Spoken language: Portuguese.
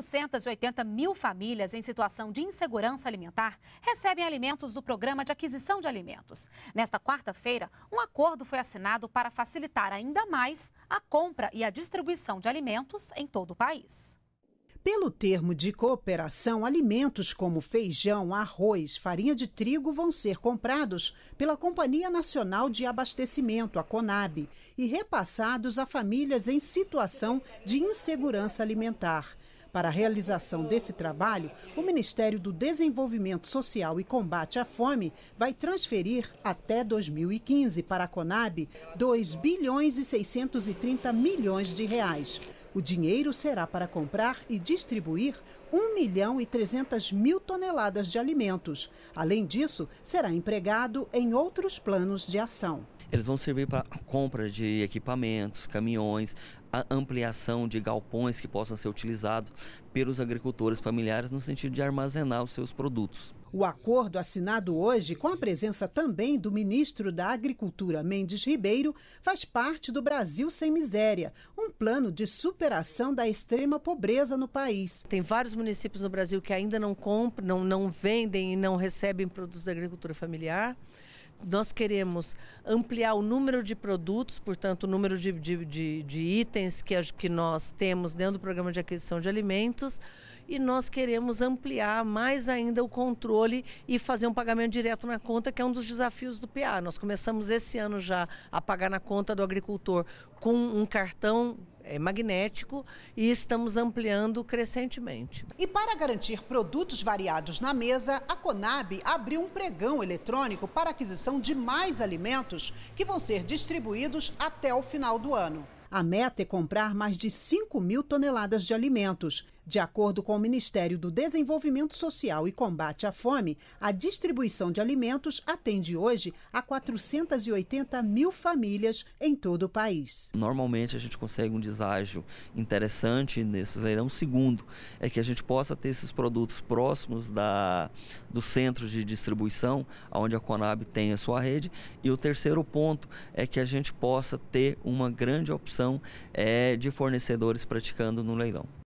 480 mil famílias em situação de insegurança alimentar recebem alimentos do Programa de Aquisição de Alimentos. Nesta quarta-feira, um acordo foi assinado para facilitar ainda mais a compra e a distribuição de alimentos em todo o país. Pelo termo de cooperação, alimentos como feijão, arroz, farinha de trigo vão ser comprados pela Companhia Nacional de Abastecimento, a CONAB, e repassados a famílias em situação de insegurança alimentar. Para a realização desse trabalho, o Ministério do Desenvolvimento Social e Combate à Fome vai transferir até 2015 para a Conab 2 bilhões e 630 milhões de reais. O dinheiro será para comprar e distribuir 1 milhão e 300 mil toneladas de alimentos. Além disso, será empregado em outros planos de ação. Eles vão servir para compra de equipamentos, caminhões, ampliação de galpões que possam ser utilizados pelos agricultores familiares no sentido de armazenar os seus produtos. O acordo assinado hoje, com a presença também do ministro da Agricultura, Mendes Ribeiro, faz parte do Brasil Sem Miséria, um plano de superação da extrema pobreza no país. Tem vários municípios no Brasil que ainda não compram, não, não vendem e não recebem produtos da agricultura familiar nós queremos ampliar o número de produtos, portanto, o número de, de, de, de itens que, que nós temos dentro do programa de aquisição de alimentos, e nós queremos ampliar mais ainda o controle e fazer um pagamento direto na conta, que é um dos desafios do PA. Nós começamos esse ano já a pagar na conta do agricultor com um cartão é magnético e estamos ampliando crescentemente. E para garantir produtos variados na mesa, a Conab abriu um pregão eletrônico para aquisição de mais alimentos que vão ser distribuídos até o final do ano. A meta é comprar mais de 5 mil toneladas de alimentos. De acordo com o Ministério do Desenvolvimento Social e Combate à Fome, a distribuição de alimentos atende hoje a 480 mil famílias em todo o país. Normalmente a gente consegue um deságio interessante nesses leilões. Segundo, é que a gente possa ter esses produtos próximos da, do centro de distribuição, onde a Conab tem a sua rede. E o terceiro ponto é que a gente possa ter uma grande opção é, de fornecedores praticando no leilão.